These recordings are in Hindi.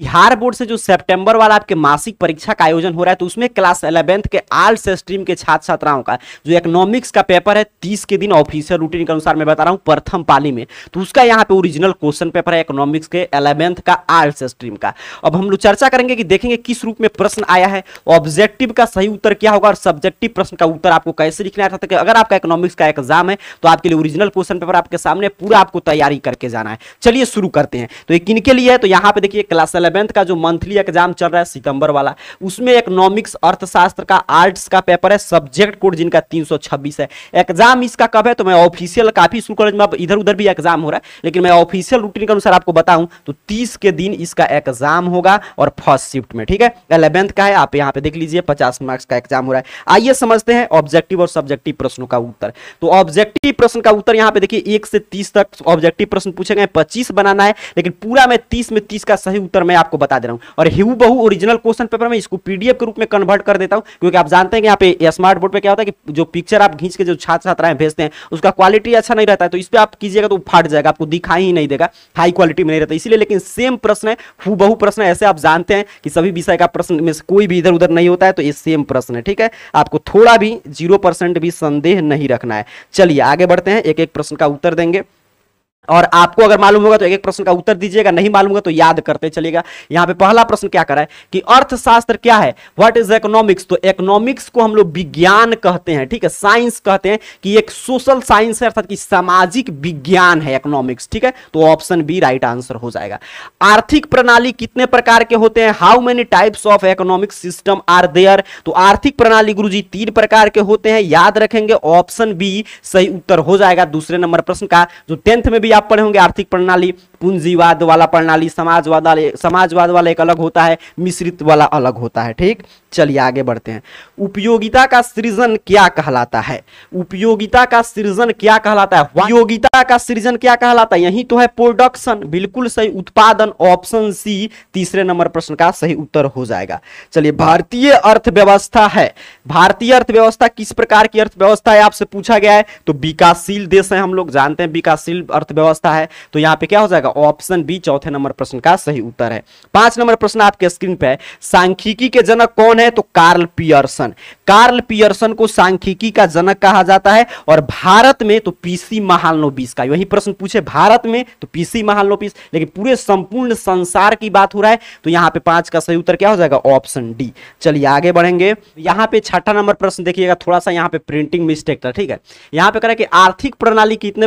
बिहार बोर्ड से जो सितंबर वाला आपके मासिक परीक्षा का आयोजन हो रहा है तो उसमें क्लास इलेवेंथ के आर्ट्स से स्ट्रीम के छात्र छात्राओं का जो इकोनॉमिक्स का पेपर है तीस के दिन ऑफिशियल रूटीन के अनुसार मैं बता रहा हूँ प्रथम पाली में तो उसका यहाँ पे ओरिजिनल क्वेश्चन पेपर है इकोनॉमिक्स के एलेवेंथ का आर्ट से स्ट्रीम का अब हम लोग चर्चा करेंगे कि देखेंगे किस रूप में प्रश्न आया है ऑब्जेक्टिव का सही उत्तर क्या होगा और सब्जेक्टिव प्रश्न का उत्तर आपको कैसे लिखना था कि अगर आपका इकोनॉमिक्स का एग्जाम है तो आपके लिए ओरिजिनल क्वेश्चन पेपर आपके सामने पूरा आपको तैयारी करके जाना है चलिए शुरू करते हैं तो किन के लिए है तो यहाँ पे देखिए क्लास अलेवेंथ का जो मंथली एग्जाम चल रहा है सितंबर वाला उसमें इकोनॉमिक्स अर्थशास्त्र का आर्ट्स का पेपर है सब्जेक्ट कोड जिनका 326 है एग्जाम इसका कब है तो मैं ऑफिशियल काफी स्कूल कॉलेज में इधर उधर भी एग्जाम हो रहा है लेकिन मैं ऑफिशियल रूटीन के अनुसार आपको बताऊं तो तीस के दिन इसका एग्जाम होगा और फर्स्ट शिफ्ट में ठीक है अलेवेंथ का है आप यहाँ पे देख लीजिए पचास मार्क्स का एग्जाम हो रहा है आइए समझते हैं ऑब्जेक्टिव और सब्जेक्टिव प्रश्नों का उत्तर तो ऑब्जेक्टिव प्रश्न का उत्तर यहाँ पे देखिए एक से तीस तक ऑब्जेक्टिव प्रश्न पूछे गए पच्चीस बनाना है लेकिन पूरा मैं तीस में तीस का सही उत्तर मैं मैं आपको बता दे रहा हूँ और ह्यू बहु ओरिजिनल क्वेश्चन पेपर में इसको पीडीएफ के रूप में कन्वर्ट कर देता हूँ क्योंकि आप जानते हैं कि यहाँ पे स्मार्ट बोर्ड पर क्या होता है कि जो पिक्चर आप खींच के जो छात्र छात्राएं भेजते हैं उसका क्वालिटी अच्छा नहीं रहता है तो इस पर आप कीजिएगा तो फाट जाएगा आपको दिखाई ही नहीं देगा हाई क्वालिटी में नहीं रहता इसलिए लेकिन सेम प्रश्न है हु बहु प्रश्न ऐसे आप जानते हैं कि सभी विषय का प्रश्न में कोई भी इधर उधर नहीं होता है तो ये सेम प्रश्न है ठीक है आपको थोड़ा भी जीरो भी संदेह नहीं रखना है चलिए आगे बढ़ते हैं एक एक प्रश्न का उत्तर देंगे और आपको अगर मालूम होगा तो एक एक प्रश्न का उत्तर दीजिएगा नहीं मालूम होगा तो याद करते चलेगा यहाँ पे पहला प्रश्न क्या करा है कि अर्थशास्त्र क्या है व्हाट इज इकोनॉमिक्स तो इकोनॉमिक्स को हम लोग विज्ञान कहते हैं ठीक है साइंस कहते हैं कि एक सोशल साइंस है अर्थात कि सामाजिक विज्ञान है इकोनॉमिक्स ठीक है तो ऑप्शन बी राइट आंसर हो जाएगा आर्थिक प्रणाली कितने प्रकार के होते हैं how many types of economic system are there तो आर्थिक प्रणाली गुरु जी तीन प्रकार के होते हैं याद रखेंगे ऑप्शन बी सही उत्तर हो जाएगा दूसरे नंबर प्रश्न का जो टेंथ में भी आप पढ़े होंगे आर्थिक प्रणाली पूंजीवाद वाला प्रणाली समाजवाद वाले समाजवाद वाला एक अलग होता है मिश्रित वाला अलग होता है ठीक चलिए आगे बढ़ते हैं उपयोगिता का सृजन क्या कहलाता है उपयोगिता का सृजन क्या कहलाता है उपयोगिता का सृजन क्या कहलाता है यही तो है प्रोडक्शन बिल्कुल सही उत्पादन ऑप्शन सी तीसरे नंबर प्रश्न का सही उत्तर हो जाएगा चलिए भारतीय अर्थव्यवस्था है भारतीय अर्थव्यवस्था किस प्रकार की अर्थव्यवस्था है आपसे पूछा गया है तो विकासशील देश है हम लोग जानते हैं विकासशील अर्थव्यवस्था है तो यहाँ पे क्या हो जाएगा जाएगा ऑप्शन बी चौथे नंबर प्रश्न का सही उत्तर है पांच नंबर प्रश्न आपके स्क्रीन पे है सांख्यिकी के जनक कौन है तो कार्ल पियर्सन कार्ल पियर्सन को सांख्यिकी का जनक कहा जाता है और भारत में तो पीसी महालनोबिस का यही प्रश्न पूछे भारत में तो पीसी महालनोबिस लेकिन पूरे संपूर्ण संसार की बात हो रहा है तो यहाँ पे पांच का सही उत्तर क्या हो जाएगा ऑप्शन डी चलिए आगे बढ़ेंगे यहाँ पे छठा नंबर प्रश्न देखिएगा थोड़ा सा यहाँ पे प्रिंटिंग मिस्टेक था ठीक है यहाँ पे कह रहा है कि आर्थिक प्रणाली कितने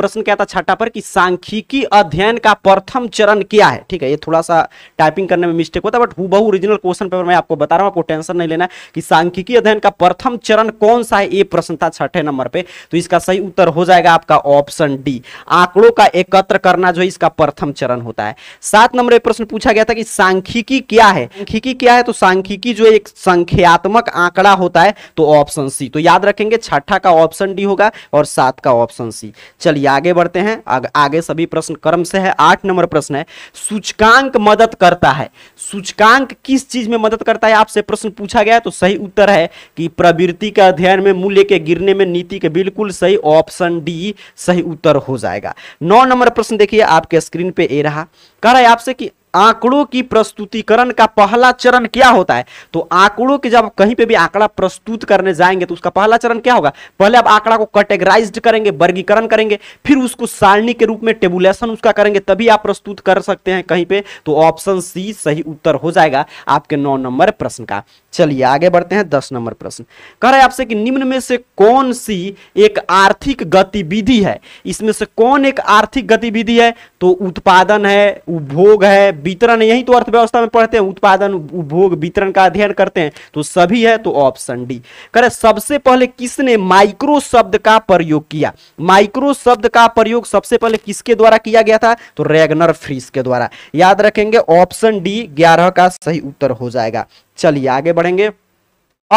प्रश्न क्या था छठा पर कि सांख्यिकी अध्ययन अध्ययन का प्रथम चरण क्या है ठीक है ये थोड़ा सा टाइपिंग करने में मिस्टेक होता है but who original question paper मैं आपको बता रहा हूँ आपको टेंशन नहीं लेना कि सांख्यिकी अध्ययन का प्रथम चरण कौन सा है ये प्रश्न था छठे नंबर पे तो इसका सही उत्तर हो जाएगा आपका ऑप्शन डी आंकड़ों का एकत्र करना जो इसका प्रथम चरण होता है सात नंबर प्रश्न पूछा गया था कि सांख्यिकी क्या है सांख्यिकी क्या है तो सांख्यिकी जो एक संख्यात्मक आंकड़ा होता है तो ऑप्शन सी तो याद रखेंगे छठा का ऑप्शन डी होगा और सात का ऑप्शन सी चलिए आगे बढ़ते हैं आगे सभी प्रश्न क्रम हमसे है आठ नंबर प्रश्न है सूचकांक मदद करता है सूचकांक किस चीज में मदद करता है आपसे प्रश्न पूछा गया तो सही उत्तर है कि प्रवृत्ति के अध्ययन में मूल्य के गिरने में नीति के बिल्कुल सही ऑप्शन डी सही उत्तर हो जाएगा नौ नंबर प्रश्न देखिए आपके स्क्रीन पे ए रहा कह रहा है आपसे कि आंकड़ों की प्रस्तुतिकरण का पहला चरण क्या होता है तो आंकड़ों के जब कहीं पे भी आंकड़ा प्रस्तुत करने जाएंगे तो उसका पहला चरण क्या होगा पहले आप आंकड़ा को कैटेगराइज करेंगे वर्गीकरण करेंगे फिर उसको सारणी के रूप में टेबुलेशन उसका करेंगे तभी आप प्रस्तुत कर सकते हैं कहीं पे तो ऑप्शन सी सही उत्तर हो जाएगा आपके नौ नंबर प्रश्न का चलिए आगे बढ़ते हैं दस नंबर प्रश्न कह रहे आपसे कि निम्न में से कौन सी एक आर्थिक गतिविधि है इसमें से कौन एक आर्थिक गतिविधि है तो उत्पादन है उपभोग है वितरण यही तो अर्थव्यवस्था में पढ़ते हैं उत्पादन उपभोग वितरण का अध्ययन करते हैं तो सभी है तो ऑप्शन डी करें सबसे पहले किसने माइक्रो शब्द का प्रयोग किया माइक्रो शब्द का प्रयोग सबसे पहले किसके द्वारा किया गया था तो रेगनर फ्रीस के द्वारा याद रखेंगे ऑप्शन डी ग्यारह का सही उत्तर हो जाएगा चलिए आगे बढ़ेंगे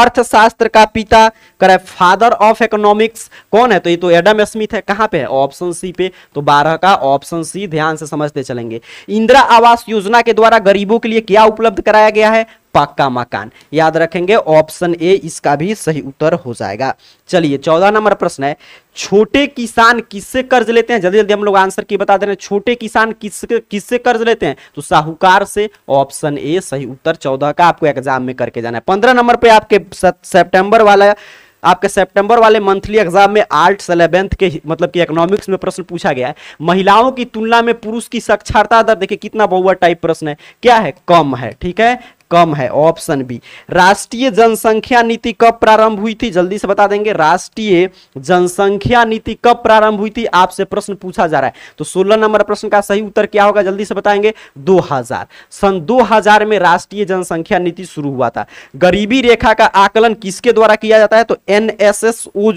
अर्थशास्त्र का पिता करे फादर ऑफ इकोनॉमिक्स कौन है तो ये तो एडम स्मिथ है कहाँ पे है ऑप्शन सी पे तो बारह का ऑप्शन सी ध्यान से समझते चलेंगे इंदिरा आवास योजना के द्वारा गरीबों के लिए क्या उपलब्ध कराया गया है पक्का मकान याद रखेंगे ऑप्शन ए इसका भी सही उत्तर हो जाएगा चलिए चौदह नंबर प्रश्न है छोटे किसान किससे कर्ज लेते हैं जल्दी जल्दी हम लोग आंसर की बता दे रहे हैं छोटे किसान किस किससे कर्ज लेते हैं तो साहूकार से ऑप्शन ए सही उत्तर चौदह का आपको एग्जाम में करके जाना है पंद्रह नंबर पे आपके सितंबर वाला आपके सितंबर वाले मंथली एग्जाम में आर्ट्स अलेवेंथ के मतलब कि इकोनॉमिक्स में प्रश्न पूछा गया है महिलाओं की तुलना में पुरुष की साक्षरता दर देखिए कितना बहुआ टाइप प्रश्न है क्या है कम है ठीक है कम है ऑप्शन बी राष्ट्रीय जनसंख्या नीति कब प्रारंभ हुई थी जल्दी से बता देंगे राष्ट्रीय जनसंख्या नीति कब प्रारंभ हुई थी आपसे प्रश्न पूछा जा रहा है तो सोलह नंबर प्रश्न का सही उत्तर क्या होगा जल्दी से बताएंगे 2000 सन 2000 में राष्ट्रीय जनसंख्या नीति शुरू हुआ था गरीबी रेखा का आकलन किसके द्वारा किया जाता है तो एन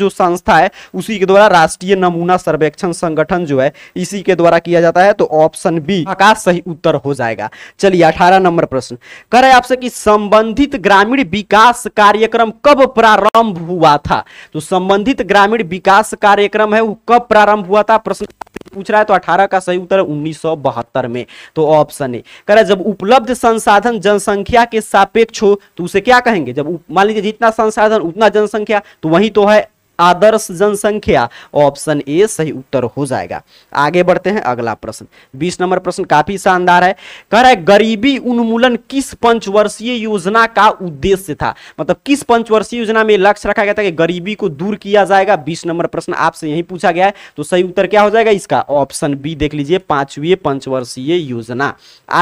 जो संस्था है उसी के द्वारा राष्ट्रीय नमूना सर्वेक्षण संगठन जो है इसी के द्वारा किया जाता है तो ऑप्शन बी का सही उत्तर हो जाएगा चलिए अठारह नंबर प्रश्न करें आपसे कि संबंधित ग्रामीण विकास कार्यक्रम कब प्रारंभ हुआ था तो संबंधित ग्रामीण विकास कार्यक्रम है वो कब प्रारंभ हुआ था प्रश्न पूछ रहा है तो 18 का सही उत्तर उन्नीस में तो ऑप्शन ए कह जब उपलब्ध संसाधन जनसंख्या के सापेक्ष हो तो उसे क्या कहेंगे जब मान लीजिए जितना संसाधन उतना जनसंख्या तो वही तो है आदर्श जनसंख्या ऑप्शन ए सही उत्तर हो जाएगा आगे बढ़ते हैं अगला प्रश्न बीस नंबर प्रश्न काफी शानदार है कह रहा है गरीबी उन्मूलन किस पंचवर्षीय योजना का उद्देश्य था मतलब किस पंचवर्षीय योजना में लक्ष्य रखा गया था कि गरीबी को दूर किया जाएगा बीस नंबर प्रश्न आपसे यही पूछा गया है तो सही उत्तर क्या हो जाएगा इसका ऑप्शन बी देख लीजिए पांचवी पंचवर्षीय योजना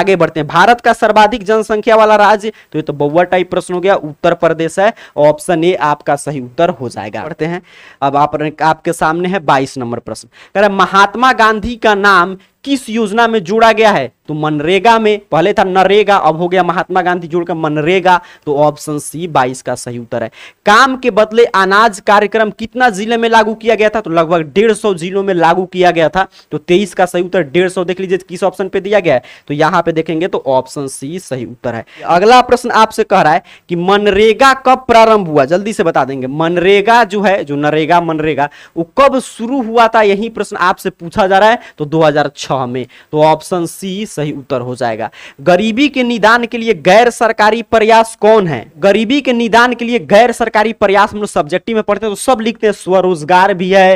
आगे बढ़ते हैं भारत का सर्वाधिक जनसंख्या वाला राज्य तो ये तो बउआ टाइप प्रश्न हो गया उत्तर प्रदेश है ऑप्शन ए आपका सही उत्तर हो जाएगा बढ़ते हैं अब आप आपके सामने है बाईस नंबर प्रश्न कह रहे महात्मा गांधी का नाम किस योजना में जोड़ा गया है तो मनरेगा में पहले था नरेगा अब हो गया महात्मा गांधी जोड़कर मनरेगा तो ऑप्शन सी बाईस का सही उत्तर है काम के बदले अनाज कार्यक्रम कितना जिले में लागू किया गया था तो लगभग डेढ़ सौ जिलों में लागू किया गया था तो तेईस का सही उत्तर डेढ़ सौ देख लीजिए किस ऑप्शन पे दिया गया है तो यहाँ पे देखेंगे तो ऑप्शन सी सही उत्तर है अगला प्रश्न आपसे कह रहा है कि मनरेगा कब प्रारंभ हुआ जल्दी से बता देंगे मनरेगा जो है जो नरेगा मनरेगा वो कब शुरू हुआ था यही प्रश्न आपसे पूछा जा रहा है तो दो छह में तो ऑप्शन सी सही उत्तर हो जाएगा गरीबी के निदान के लिए गैर सरकारी प्रयास कौन है गरीबी के निदान के लिए गैर सरकारी प्रयास हम लोग सब्जेक्टिव में पढ़ते हैं तो सब लिखते हैं स्वरोजगार भी है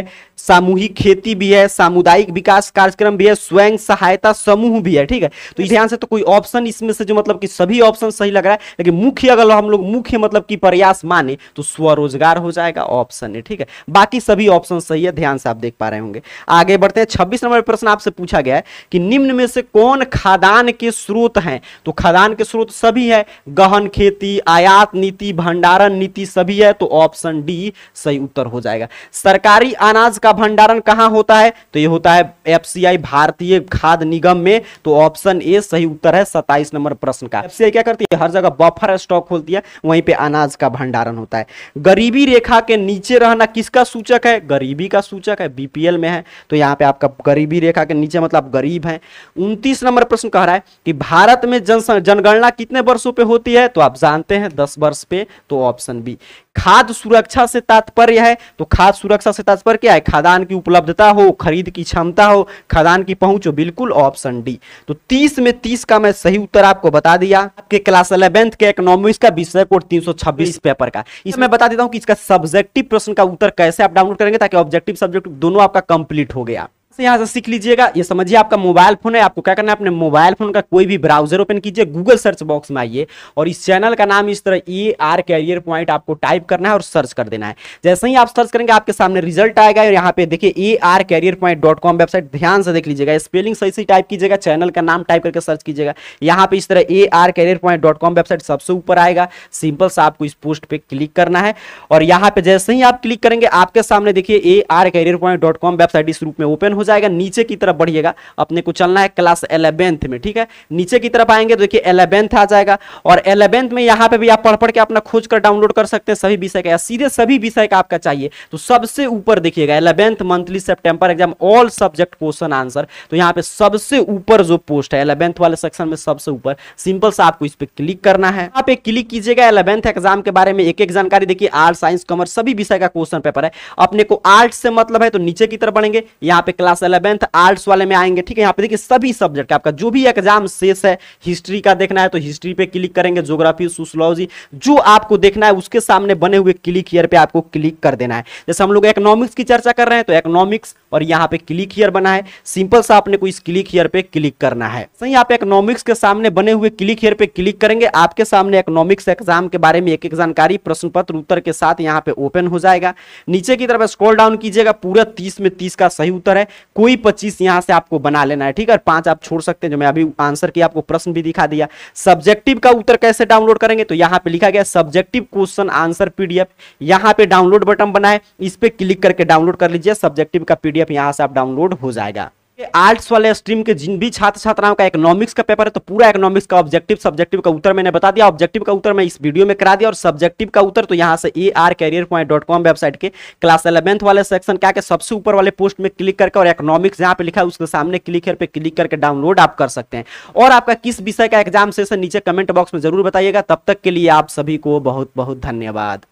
सामूहिक खेती भी है सामुदायिक विकास कार्यक्रम भी है स्वयं सहायता समूह भी है ठीक है तो ध्यान से तो कोई ऑप्शन इसमें से जो मतलब कि सभी ऑप्शन सही लग रहा है लेकिन मुख्य अगर हम लोग मुख्य मतलब कि प्रयास माने तो स्वरोजगार हो जाएगा ऑप्शन है ठीक है बाकी सभी ऑप्शन सही है ध्यान से आप देख पा रहे होंगे आगे बढ़ते हैं छब्बीस नंबर प्रश्न आपसे पूछा पूछा गया है कि निम्न में से कौन खादान के स्रोत हैं तो खादान के स्रोत सभी है गहन खेती आयात नीति भंडारण नीति सभी है तो ऑप्शन डी सही उत्तर हो जाएगा सरकारी अनाज का भंडारण कहाँ होता है तो ये होता है एफ भारतीय खाद निगम में तो ऑप्शन ए सही उत्तर है सत्ताईस नंबर प्रश्न का एफ क्या करती है हर जगह बफर स्टॉक खोलती है वहीं पर अनाज का भंडारण होता है गरीबी रेखा के नीचे रहना किसका सूचक है गरीबी का सूचक है बीपीएल में है तो यहाँ पे आपका गरीबी रेखा के नीचे मतलब मतलब गरीब हैं उनतीस नंबर प्रश्न कह रहा है कि भारत में जन जनगणना कितने वर्षों पे होती है तो आप जानते हैं दस वर्ष पे तो ऑप्शन बी खाद सुरक्षा से तात्पर्य है तो खाद सुरक्षा से तात्पर्य क्या है खादान की उपलब्धता हो खरीद की क्षमता हो खादान की पहुंच हो बिल्कुल ऑप्शन डी तो 30 में 30 का मैं सही उत्तर आपको बता दिया आपके क्लास इलेवेंथ के इकोनॉमिक्स का विषय कोड 326 पेपर का इसमें बता देता हूं कि इसका सब्जेक्टिव प्रश्न का उत्तर कैसे आप डाउनलोड करेंगे ताकि ऑब्जेक्टिव सब्जेक्ट दोनों आपका कंप्लीट हो गया से यहाँ से सीख लीजिएगा ये समझिए आपका मोबाइल फोन है आपको क्या करना है अपने मोबाइल फोन का कोई भी ब्राउजर ओपन कीजिए गूगल सर्च बॉक्स में आइए और इस चैनल का नाम इस तरह ई आर कैरियर पॉइंट आपको टाइप करना है और सर्च कर देना है जैसे ही आप सर्च करेंगे आपके सामने रिजल्ट आएगा और यहाँ पे देखिए A R career point dot com website ध्यान से देख लीजिएगा स्पेलिंग सही सही टाइप कीजिएगा चैनल का नाम टाइप करके सर्च कीजिएगा यहाँ पे इस तरह A R career point dot com website सबसे ऊपर आएगा सिंपल सा आपको इस पोस्ट पर क्लिक करना है और यहाँ पे जैसे ही आप क्लिक करेंगे आपके सामने देखिए A R career point dot com website इस रूप में ओपन हो हो जाएगा नीचे की तरफ बढ़िएगा अपने को चलना है क्लास एलेवेंथ में ठीक है नीचे की तरफ आएंगे तो देखिए एलेवेंथ आ जाएगा और एलेवेंथ में यहाँ पे भी आप पढ़ पढ़ के अपना खोज कर डाउनलोड कर सकते हैं सभी विषय का सीधे सभी विषय का आपका चाहिए तो सबसे ऊपर देखिएगा eleventh monthly September exam all subject question answer तो यहाँ पे सबसे ऊपर जो पोस्ट है एलेवेंथ वाले सेक्शन में सबसे ऊपर सिंपल सा आपको इस पर क्लिक करना है आप एक क्लिक कीजिएगा एलेवेंथ एग्जाम के बारे में एक एक जानकारी देखिए आर्ट साइंस कॉमर्स सभी विषय का क्वेश्चन पेपर है अपने को आर्ट से मतलब है तो नीचे की तरफ बढ़ेंगे यहाँ पे क्लास क्लास इलेवेंथ आर्ट्स वाले में आएंगे ठीक है यहाँ पे देखिए सभी सब्जेक्ट का आपका जो भी एग्जाम शेष है हिस्ट्री का देखना है तो हिस्ट्री पे क्लिक करेंगे जोग्राफी सोशलॉजी जो आपको देखना है उसके सामने बने हुए क्लिक ईयर पे आपको क्लिक कर देना है जैसे हम लोग इकोनॉमिक्स की चर्चा कर रहे हैं तो इकोनॉमिक्स और यहाँ पे क्लिक हियर बना है सिंपल सा आपने को इस क्लिक हियर पे क्लिक करना है सही आप इकोनॉमिक्स के सामने बने हुए क्लिक हियर पे क्लिक करेंगे आपके सामने इकोनॉमिक्स एग्जाम के बारे में एक एक जानकारी प्रश्न पत्र उत्तर के साथ यहाँ पे ओपन हो जाएगा नीचे की तरफ स्क्रॉल डाउन कीजिएगा पूरा तीस में तीस का सही उत्तर है कोई पच्चीस यहाँ से आपको बना लेना है ठीक है पांच आप छोड़ सकते हैं जो मैं अभी आंसर की आपको प्रश्न भी दिखा दिया सब्जेक्टिव का उत्तर कैसे डाउनलोड करेंगे तो यहाँ पे लिखा गया सब्जेक्टिव क्वेश्चन आंसर पीडीएफ यहाँ पे डाउनलोड बटन बना है इस पर क्लिक करके डाउनलोड कर लीजिए सब्जेक्टिव का पीडीएफ पीडीएफ यहाँ से आप डाउनलोड हो जाएगा आर्ट्स वाले स्ट्रीम के जिन भी छात्र छात्राओं का इकोनॉमिक्स का पेपर है तो पूरा इकोनॉमिक्स का ऑब्जेक्टिव सब्जेक्टिव का उत्तर मैंने बता दिया ऑब्जेक्टिव का उत्तर मैं इस वीडियो में करा दिया और सब्जेक्टिव का उत्तर तो यहाँ से A R career point dot com website के क्लास इलेवंथ वाले सेक्शन क्या सबसे ऊपर वाले पोस्ट में क्लिक करके और इकोनॉमिक्स जहाँ पे लिखा है उसके सामने क्लिक हेयर पे क्लिक करके डाउनलोड आप कर सकते हैं और आपका किस विषय का एग्जाम सेशन नीचे कमेंट बॉक्स में जरूर बताइएगा तब तक के लिए आप सभी को बहुत बहुत धन्यवाद